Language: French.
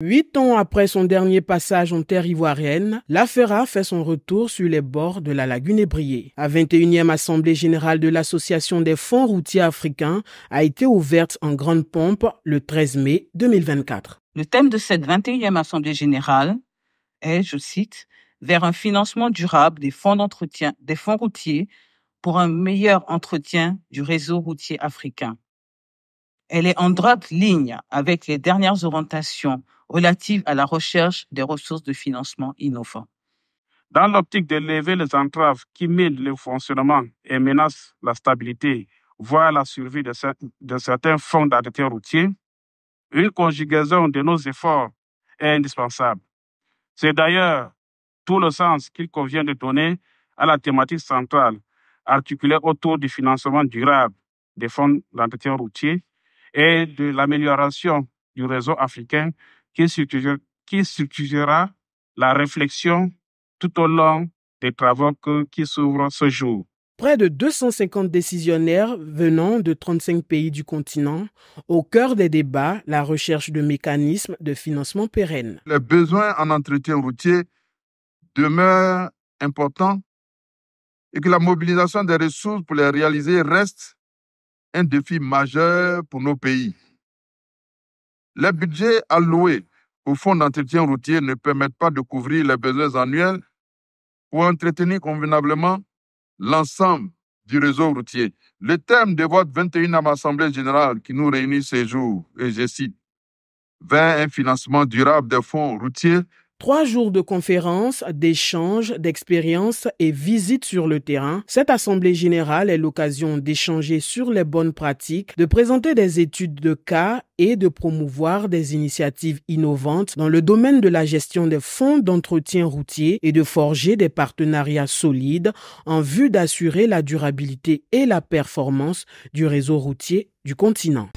Huit ans après son dernier passage en terre ivoirienne, l'Afera fait son retour sur les bords de la lagune ébriée. La 21e Assemblée générale de l'Association des fonds routiers africains a été ouverte en grande pompe le 13 mai 2024. Le thème de cette 21e Assemblée générale est, je cite, vers un financement durable des fonds d'entretien des fonds routiers pour un meilleur entretien du réseau routier africain. Elle est en droite ligne avec les dernières orientations relatives à la recherche des ressources de financement innovants. Dans l'optique de lever les entraves qui minent le fonctionnement et menacent la stabilité, voire la survie de, certains fonds d'entretien routier, une conjugaison de nos efforts est indispensable. C'est d'ailleurs tout le sens qu'il convient de donner à la thématique centrale articulée autour du financement durable des fonds d'entretien routier et de l'amélioration du réseau africain qui, structurera la réflexion tout au long des travaux qui s'ouvrent ce jour. Près de 250 décisionnaires venant de 35 pays du continent, au cœur des débats, la recherche de mécanismes de financement pérennes. Les besoins en entretien routier demeurent importants et que la mobilisation des ressources pour les réaliser reste un défi majeur pour nos pays. Les budgets alloués au fonds d'entretien routier ne permettent pas de couvrir les besoins annuels pour entretenir convenablement l'ensemble du réseau routier. Le thème de votre 21e Assemblée générale qui nous réunit ces jours, et je cite, vers un financement durable des fonds routiers Trois jours de conférences, d'échanges, d'expériences et visites sur le terrain, cette Assemblée générale est l'occasion d'échanger sur les bonnes pratiques, de présenter des études de cas et de promouvoir des initiatives innovantes dans le domaine de la gestion des fonds d'entretien routier et de forger des partenariats solides en vue d'assurer la durabilité et la performance du réseau routier du continent.